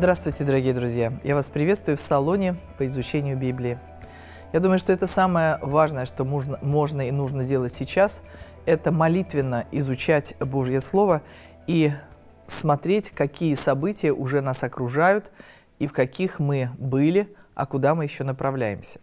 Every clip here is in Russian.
Здравствуйте, дорогие друзья! Я вас приветствую в салоне по изучению Библии. Я думаю, что это самое важное, что можно, можно и нужно делать сейчас, это молитвенно изучать Божье Слово и смотреть, какие события уже нас окружают и в каких мы были, а куда мы еще направляемся.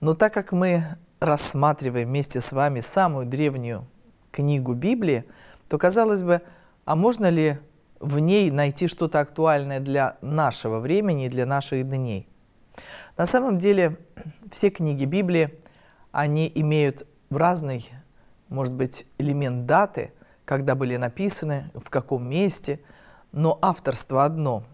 Но так как мы рассматриваем вместе с вами самую древнюю книгу Библии, то казалось бы, а можно ли в ней найти что-то актуальное для нашего времени и для наших дней. На самом деле все книги Библии, они имеют в разный, может быть, элемент даты, когда были написаны, в каком месте, но авторство одно.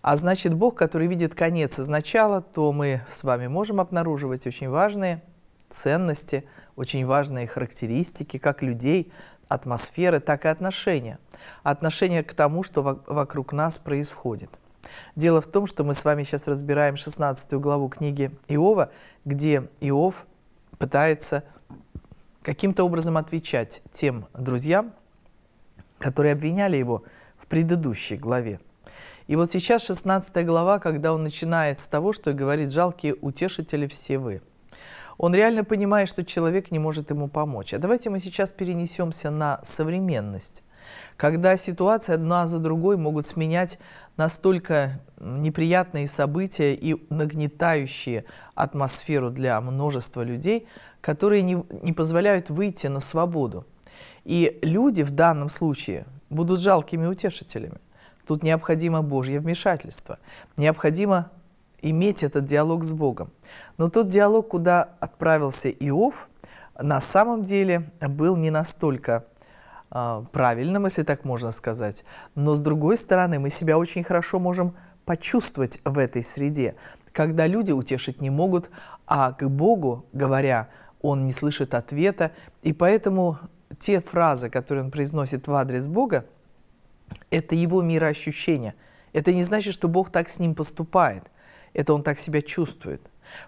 А значит, Бог, который видит конец из начала, то мы с вами можем обнаруживать очень важные ценности, очень важные характеристики как людей, атмосферы, так и отношения. Отношения к тому, что вокруг нас происходит. Дело в том, что мы с вами сейчас разбираем 16 главу книги Иова, где Иов пытается каким-то образом отвечать тем друзьям, которые обвиняли его в предыдущей главе. И вот сейчас 16 глава, когда он начинает с того, что говорит «Жалкие утешители все вы». Он реально понимает, что человек не может ему помочь. А давайте мы сейчас перенесемся на современность, когда ситуация одна за другой могут сменять настолько неприятные события и нагнетающие атмосферу для множества людей, которые не, не позволяют выйти на свободу. И люди в данном случае будут жалкими утешителями. Тут необходимо Божье вмешательство, необходимо иметь этот диалог с Богом. Но тот диалог, куда отправился Иов, на самом деле был не настолько э, правильным, если так можно сказать. Но с другой стороны, мы себя очень хорошо можем почувствовать в этой среде, когда люди утешить не могут, а к Богу, говоря, он не слышит ответа, и поэтому те фразы, которые он произносит в адрес Бога, это его мироощущение. Это не значит, что Бог так с ним поступает – это он так себя чувствует.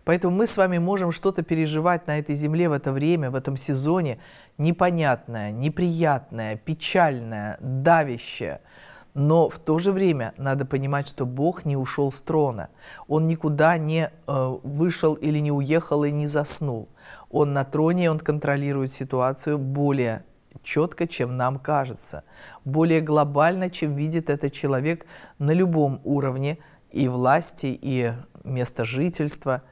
Поэтому мы с вами можем что-то переживать на этой земле в это время, в этом сезоне, непонятное, неприятное, печальное, давящее. Но в то же время надо понимать, что Бог не ушел с трона. Он никуда не э, вышел или не уехал и не заснул. Он на троне, и он контролирует ситуацию более четко, чем нам кажется, более глобально, чем видит этот человек на любом уровне – и власти, и место жительства.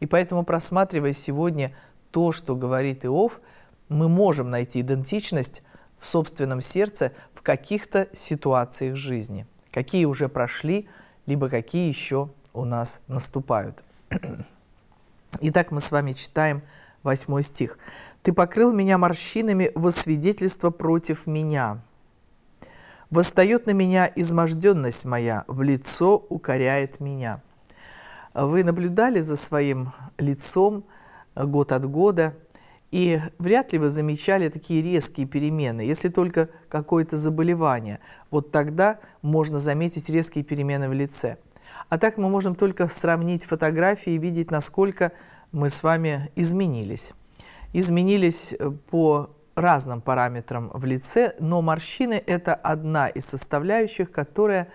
И поэтому, просматривая сегодня то, что говорит Иов, мы можем найти идентичность в собственном сердце в каких-то ситуациях жизни, какие уже прошли, либо какие еще у нас наступают. Итак, мы с вами читаем восьмой стих. «Ты покрыл меня морщинами во свидетельство против меня, Восстает на меня изможденность моя, в лицо укоряет меня. Вы наблюдали за своим лицом э, год от года, и вряд ли вы замечали такие резкие перемены, если только какое-то заболевание. Вот тогда можно заметить резкие перемены в лице. А так мы можем только сравнить фотографии и видеть, насколько мы с вами изменились. Изменились э, по разным параметрам в лице, но морщины – это одна из составляющих, которая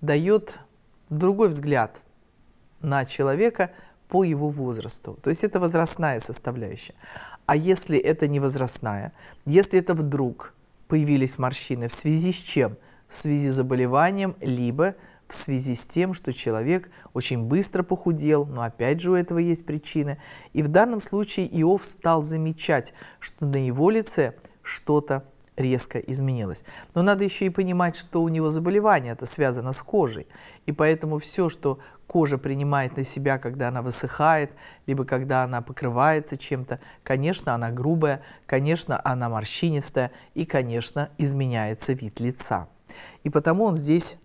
дает другой взгляд на человека по его возрасту. То есть это возрастная составляющая. А если это не возрастная, если это вдруг появились морщины, в связи с чем? В связи с заболеванием, либо – в связи с тем, что человек очень быстро похудел, но опять же у этого есть причины. И в данном случае Иов стал замечать, что на его лице что-то резко изменилось. Но надо еще и понимать, что у него заболевание, это связано с кожей. И поэтому все, что кожа принимает на себя, когда она высыхает, либо когда она покрывается чем-то, конечно, она грубая, конечно, она морщинистая и, конечно, изменяется вид лица. И потому он здесь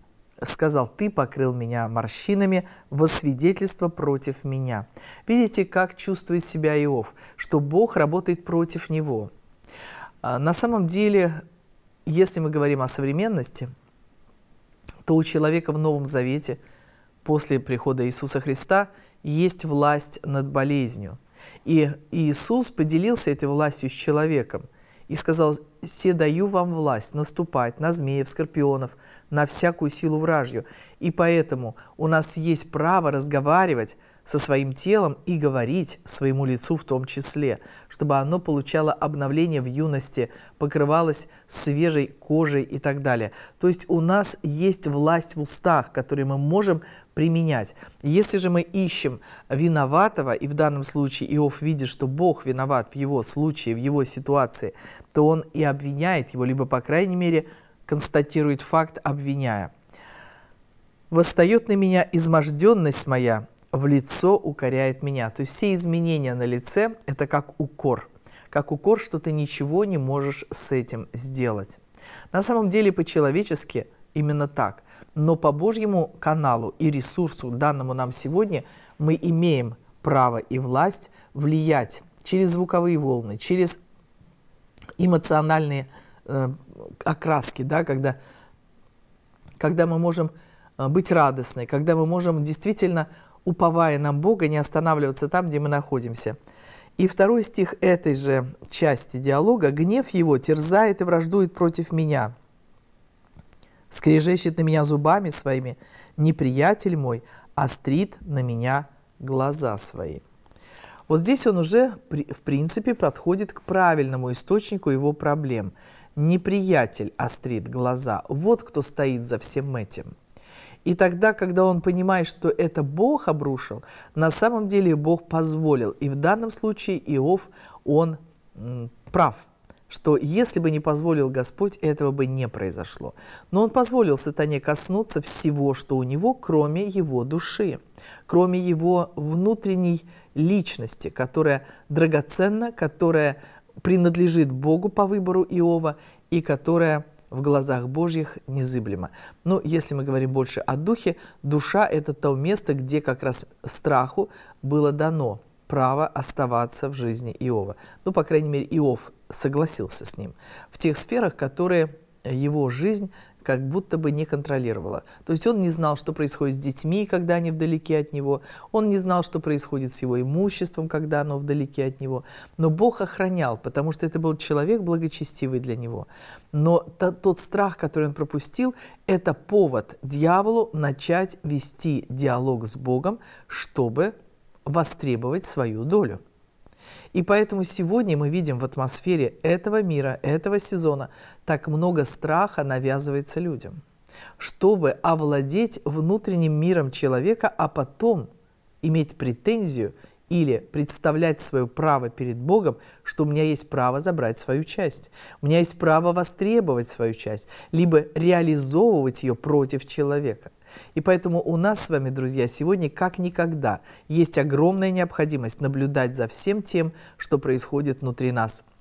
сказал, ты покрыл меня морщинами во свидетельство против меня. Видите, как чувствует себя Иов, что Бог работает против него. А, на самом деле, если мы говорим о современности, то у человека в Новом Завете после прихода Иисуса Христа есть власть над болезнью. И Иисус поделился этой властью с человеком и сказал, «Се даю вам власть наступать на змеев, скорпионов, на всякую силу вражью, и поэтому у нас есть право разговаривать со своим телом и говорить своему лицу в том числе, чтобы оно получало обновление в юности, покрывалось свежей кожей и так далее. То есть у нас есть власть в устах, которые мы можем применять. Если же мы ищем виноватого, и в данном случае Иов видит, что Бог виноват в его случае, в его ситуации, то он и обвиняет его, либо, по крайней мере, констатирует факт, обвиняя. «Восстает на меня изможденность моя, в лицо укоряет меня. То есть все изменения на лице – это как укор. Как укор, что ты ничего не можешь с этим сделать. На самом деле по-человечески именно так. Но по Божьему каналу и ресурсу, данному нам сегодня, мы имеем право и власть влиять через звуковые волны, через эмоциональные э, окраски, да, когда, когда мы можем э, быть радостны, когда мы можем действительно уповая на Бога, не останавливаться там, где мы находимся. И второй стих этой же части диалога «Гнев его терзает и враждует против меня, скрежещет на меня зубами своими, неприятель мой острит на меня глаза свои». Вот здесь он уже, в принципе, подходит к правильному источнику его проблем. Неприятель острит глаза. Вот кто стоит за всем этим – и тогда, когда он понимает, что это Бог обрушил, на самом деле Бог позволил. И в данном случае Иов, он прав, что если бы не позволил Господь, этого бы не произошло. Но он позволил сатане коснуться всего, что у него, кроме его души, кроме его внутренней личности, которая драгоценна, которая принадлежит Богу по выбору Иова и которая – в глазах Божьих незыблемо. Но если мы говорим больше о духе, душа – это то место, где как раз страху было дано право оставаться в жизни Иова. Ну, по крайней мере, Иов согласился с ним в тех сферах, которые его жизнь как будто бы не контролировала. То есть он не знал, что происходит с детьми, когда они вдалеке от него. Он не знал, что происходит с его имуществом, когда оно вдалеке от него. Но Бог охранял, потому что это был человек благочестивый для него. Но тот страх, который он пропустил, это повод дьяволу начать вести диалог с Богом, чтобы востребовать свою долю. И поэтому сегодня мы видим в атмосфере этого мира, этого сезона, так много страха навязывается людям, чтобы овладеть внутренним миром человека, а потом иметь претензию или представлять свое право перед Богом, что у меня есть право забрать свою часть, у меня есть право востребовать свою часть, либо реализовывать ее против человека. И поэтому у нас с вами, друзья, сегодня как никогда есть огромная необходимость наблюдать за всем тем, что происходит внутри нас –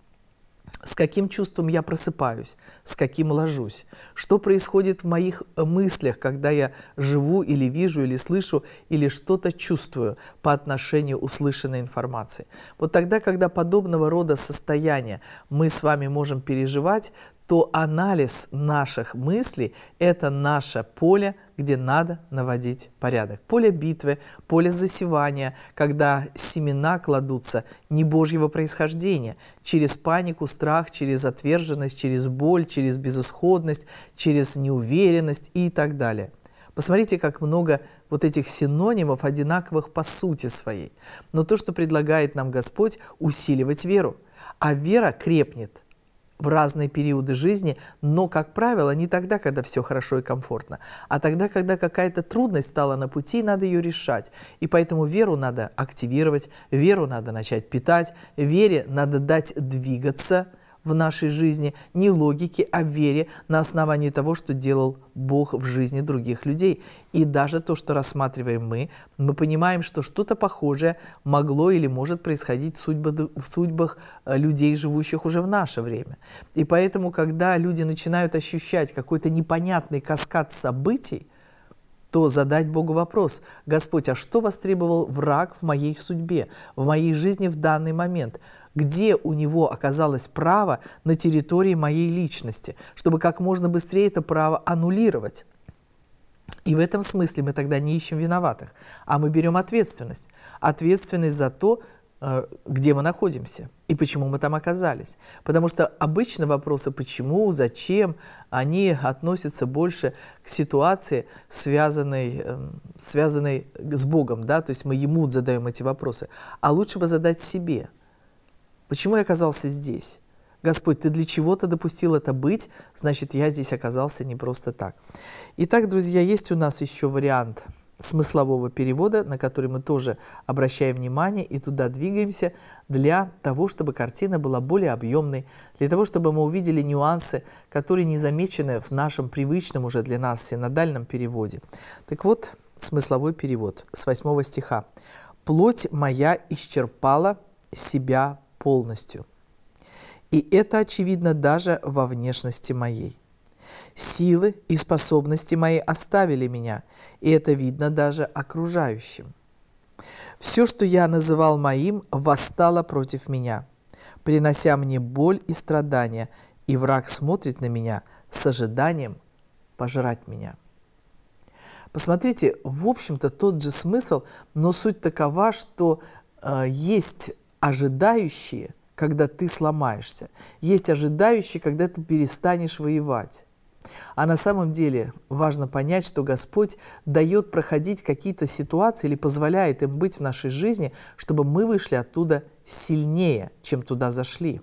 с каким чувством я просыпаюсь, с каким ложусь, что происходит в моих э, мыслях, когда я живу или вижу, или слышу, или что-то чувствую по отношению услышанной информации. Вот тогда, когда подобного рода состояния мы с вами можем переживать, то анализ наших мыслей – это наше поле, где надо наводить порядок. Поле битвы, поле засевания, когда семена кладутся не Божьего происхождения, через панику, страх, через отверженность, через боль, через безысходность, через неуверенность и так далее. Посмотрите, как много вот этих синонимов, одинаковых по сути своей. Но то, что предлагает нам Господь – усиливать веру. А вера крепнет, в разные периоды жизни, но, как правило, не тогда, когда все хорошо и комфортно, а тогда, когда какая-то трудность стала на пути, и надо ее решать. И поэтому веру надо активировать, веру надо начать питать, вере надо дать двигаться – в нашей жизни, ни логики, а вере на основании того, что делал Бог в жизни других людей. И даже то, что рассматриваем мы, мы понимаем, что что-то похожее могло или может происходить в, судьбы, в судьбах э, людей, живущих уже в наше время. И поэтому, когда люди начинают ощущать какой-то непонятный каскад событий, то задать Богу вопрос, Господь, а что востребовал враг в моей судьбе, в моей жизни в данный момент – где у него оказалось право на территории моей личности, чтобы как можно быстрее это право аннулировать. И в этом смысле мы тогда не ищем виноватых, а мы берем ответственность. Ответственность за то, э, где мы находимся и почему мы там оказались. Потому что обычно вопросы «почему», «зачем» они относятся больше к ситуации, связанной, эм, связанной с Богом. Да? То есть мы Ему задаем эти вопросы. А лучше бы задать себе – Почему я оказался здесь? Господь, ты для чего-то допустил это быть, значит, я здесь оказался не просто так. Итак, друзья, есть у нас еще вариант смыслового перевода, на который мы тоже обращаем внимание и туда двигаемся для того, чтобы картина была более объемной, для того, чтобы мы увидели нюансы, которые не замечены в нашем привычном уже для нас синодальном переводе. Так вот, смысловой перевод с 8 стиха. «Плоть моя исчерпала себя полностью. И это очевидно даже во внешности моей. Силы и способности мои оставили меня, и это видно даже окружающим. Все, что я называл моим, восстало против меня, принося мне боль и страдания, и враг смотрит на меня с ожиданием пожрать меня. Посмотрите, в общем-то тот же смысл, но суть такова, что э, есть ожидающие, когда ты сломаешься. Есть ожидающие, когда ты перестанешь воевать. А на самом деле важно понять, что Господь дает проходить какие-то ситуации или позволяет им быть в нашей жизни, чтобы мы вышли оттуда сильнее, чем туда зашли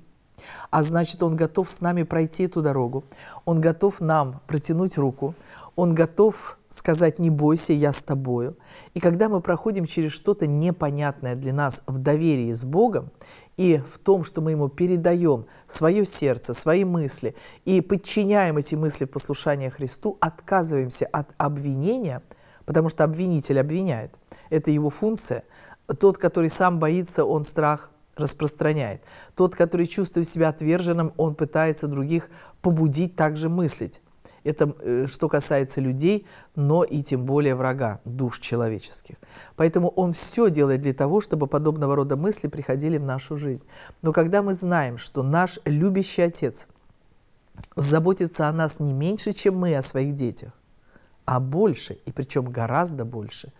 а значит, Он готов с нами пройти эту дорогу, Он готов нам протянуть руку, Он готов сказать «не бойся, я с тобою». И когда мы проходим через что-то непонятное для нас в доверии с Богом и в том, что мы Ему передаем свое сердце, свои мысли и подчиняем эти мысли послушания Христу, отказываемся от обвинения, потому что обвинитель обвиняет, это его функция. Тот, который сам боится, он страх – распространяет. Тот, который чувствует себя отверженным, он пытается других побудить также мыслить. Это э, что касается людей, но и тем более врага, душ человеческих. Поэтому он все делает для того, чтобы подобного рода мысли приходили в нашу жизнь. Но когда мы знаем, что наш любящий Отец заботится о нас не меньше, чем мы о своих детях, а больше, и причем гораздо больше,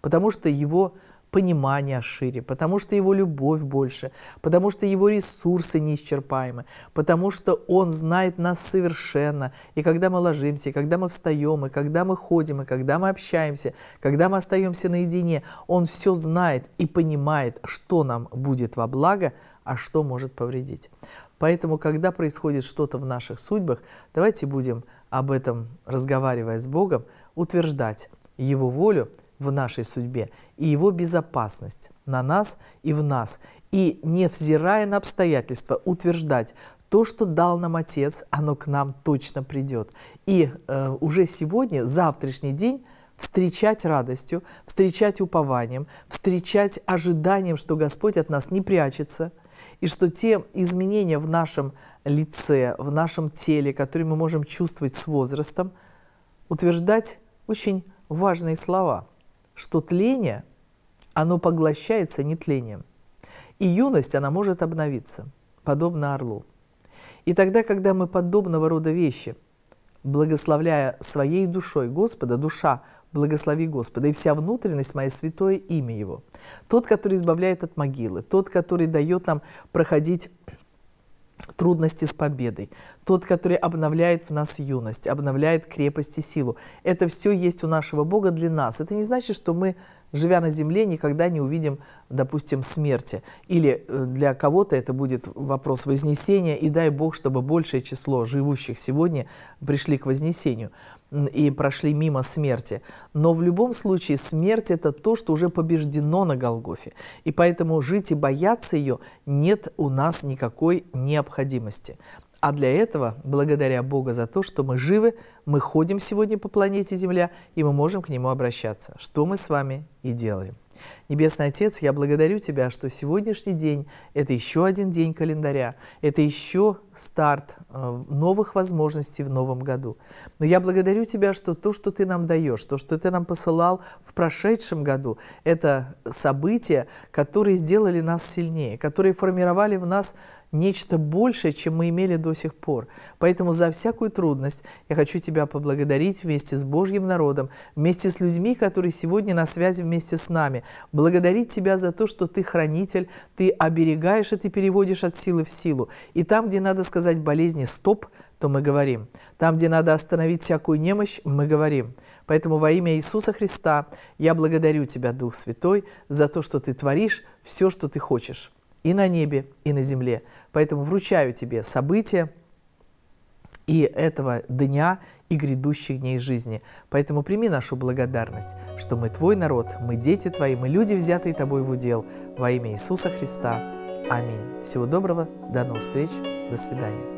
потому что его понимание шире, потому что его любовь больше, потому что его ресурсы неисчерпаемы, потому что он знает нас совершенно. И когда мы ложимся, и когда мы встаем, и когда мы ходим, и когда мы общаемся, когда мы остаемся наедине, он все знает и понимает, что нам будет во благо, а что может повредить. Поэтому, когда происходит что-то в наших судьбах, давайте будем об этом, разговаривая с Богом, утверждать Его волю в нашей судьбе и его безопасность на нас и в нас. И, невзирая на обстоятельства, утверждать, то, что дал нам Отец, оно к нам точно придет. И э, уже сегодня, завтрашний день, встречать радостью, встречать упованием, встречать ожиданием, что Господь от нас не прячется, и что те изменения в нашем лице, в нашем теле, которые мы можем чувствовать с возрастом, утверждать очень важные слова – что тление, оно поглощается нетлением. И юность, она может обновиться, подобно орлу. И тогда, когда мы подобного рода вещи, благословляя своей душой Господа, душа, благослови Господа, и вся внутренность моя святое имя Его. Тот, который избавляет от могилы, тот, который дает нам проходить трудности с победой, тот, который обновляет в нас юность, обновляет крепость и силу. Это все есть у нашего Бога для нас. Это не значит, что мы живя на Земле, никогда не увидим, допустим, смерти. Или э, для кого-то это будет вопрос вознесения, и дай Бог, чтобы большее число живущих сегодня пришли к вознесению и прошли мимо смерти. Но в любом случае смерть – это то, что уже побеждено на Голгофе. И поэтому жить и бояться ее нет у нас никакой необходимости. А для этого, благодаря Бога за то, что мы живы, мы ходим сегодня по планете Земля, и мы можем к Нему обращаться, что мы с вами и делаем. Небесный Отец, я благодарю Тебя, что сегодняшний день – это еще один день календаря, это еще старт э, новых возможностей в новом году. Но я благодарю Тебя, что то, что Ты нам даешь, то, что Ты нам посылал в прошедшем году, это события, которые сделали нас сильнее, которые формировали в нас нечто большее, чем мы имели до сих пор. Поэтому за всякую трудность я хочу тебя поблагодарить вместе с Божьим народом, вместе с людьми, которые сегодня на связи вместе с нами. Благодарить тебя за то, что ты хранитель, ты оберегаешь и ты переводишь от силы в силу. И там, где надо сказать болезни «стоп», то мы говорим. Там, где надо остановить всякую немощь, мы говорим. Поэтому во имя Иисуса Христа я благодарю Тебя, Дух Святой, за то, что Ты творишь все, что Ты хочешь и на небе, и на земле. Поэтому вручаю тебе события и этого дня, и грядущих дней жизни. Поэтому прими нашу благодарность, что мы твой народ, мы дети твои, мы люди, взятые тобой в удел. Во имя Иисуса Христа. Аминь. Всего доброго, до новых встреч, до свидания.